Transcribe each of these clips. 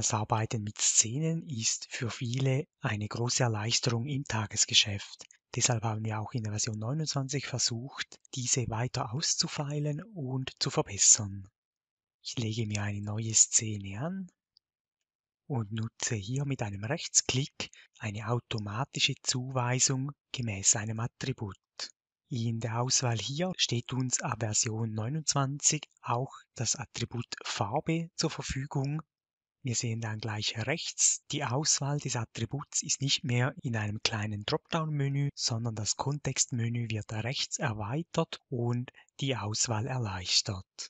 Das Arbeiten mit Szenen ist für viele eine große Erleichterung im Tagesgeschäft. Deshalb haben wir auch in der Version 29 versucht, diese weiter auszufeilen und zu verbessern. Ich lege mir eine neue Szene an und nutze hier mit einem Rechtsklick eine automatische Zuweisung gemäß einem Attribut. In der Auswahl hier steht uns ab Version 29 auch das Attribut Farbe zur Verfügung, wir sehen dann gleich rechts, die Auswahl des Attributs ist nicht mehr in einem kleinen Dropdown-Menü, sondern das Kontextmenü wird rechts erweitert und die Auswahl erleichtert.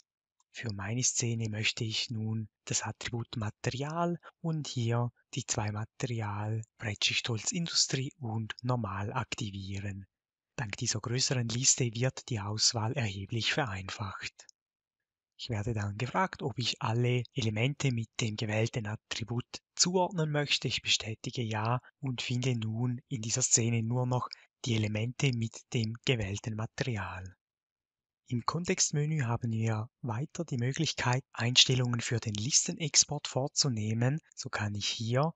Für meine Szene möchte ich nun das Attribut Material und hier die zwei Material Brettschichtholz Industrie und Normal aktivieren. Dank dieser größeren Liste wird die Auswahl erheblich vereinfacht. Ich werde dann gefragt, ob ich alle Elemente mit dem gewählten Attribut zuordnen möchte. Ich bestätige ja und finde nun in dieser Szene nur noch die Elemente mit dem gewählten Material. Im Kontextmenü haben wir weiter die Möglichkeit, Einstellungen für den Listenexport vorzunehmen. So kann ich hier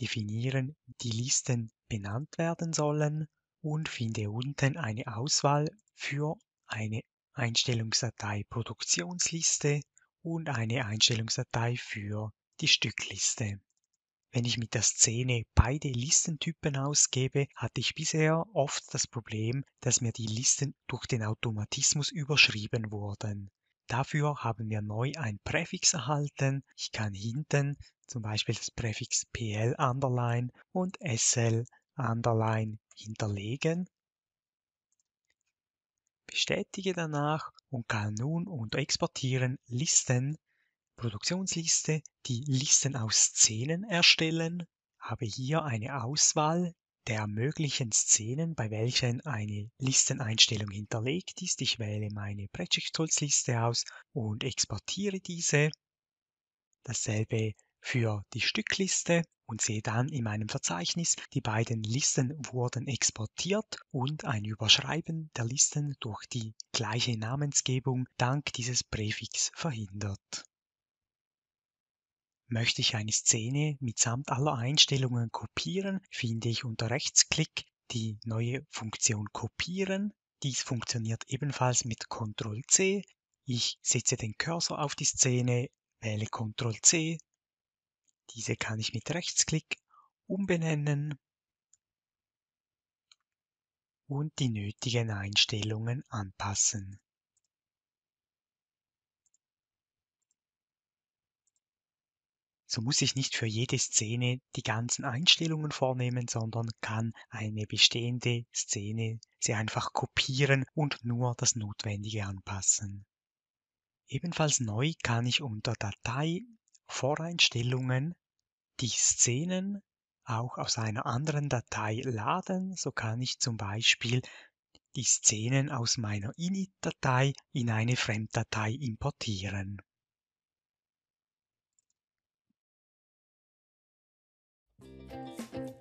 definieren, die Listen benannt werden sollen und finde unten eine Auswahl für eine Einstellungsdatei Produktionsliste und eine Einstellungsdatei für die Stückliste. Wenn ich mit der Szene beide Listentypen ausgebe, hatte ich bisher oft das Problem, dass mir die Listen durch den Automatismus überschrieben wurden. Dafür haben wir neu ein Präfix erhalten. Ich kann hinten zum Beispiel das Präfix PL Underline und SL Underline hinterlegen bestätige danach und kann nun unter Exportieren Listen, Produktionsliste, die Listen aus Szenen erstellen, habe hier eine Auswahl der möglichen Szenen, bei welchen eine Listeneinstellung hinterlegt ist. Ich wähle meine Project Tools Liste aus und exportiere diese. Dasselbe für die Stückliste und sehe dann in meinem Verzeichnis, die beiden Listen wurden exportiert und ein Überschreiben der Listen durch die gleiche Namensgebung dank dieses Präfix verhindert. Möchte ich eine Szene mitsamt aller Einstellungen kopieren, finde ich unter Rechtsklick die neue Funktion Kopieren. Dies funktioniert ebenfalls mit Ctrl C. Ich setze den Cursor auf die Szene, wähle Ctrl C, diese kann ich mit Rechtsklick umbenennen und die nötigen Einstellungen anpassen. So muss ich nicht für jede Szene die ganzen Einstellungen vornehmen, sondern kann eine bestehende Szene sehr einfach kopieren und nur das Notwendige anpassen. Ebenfalls neu kann ich unter Datei Voreinstellungen die Szenen auch aus einer anderen Datei laden, so kann ich zum Beispiel die Szenen aus meiner Init-Datei in eine Fremddatei importieren. Musik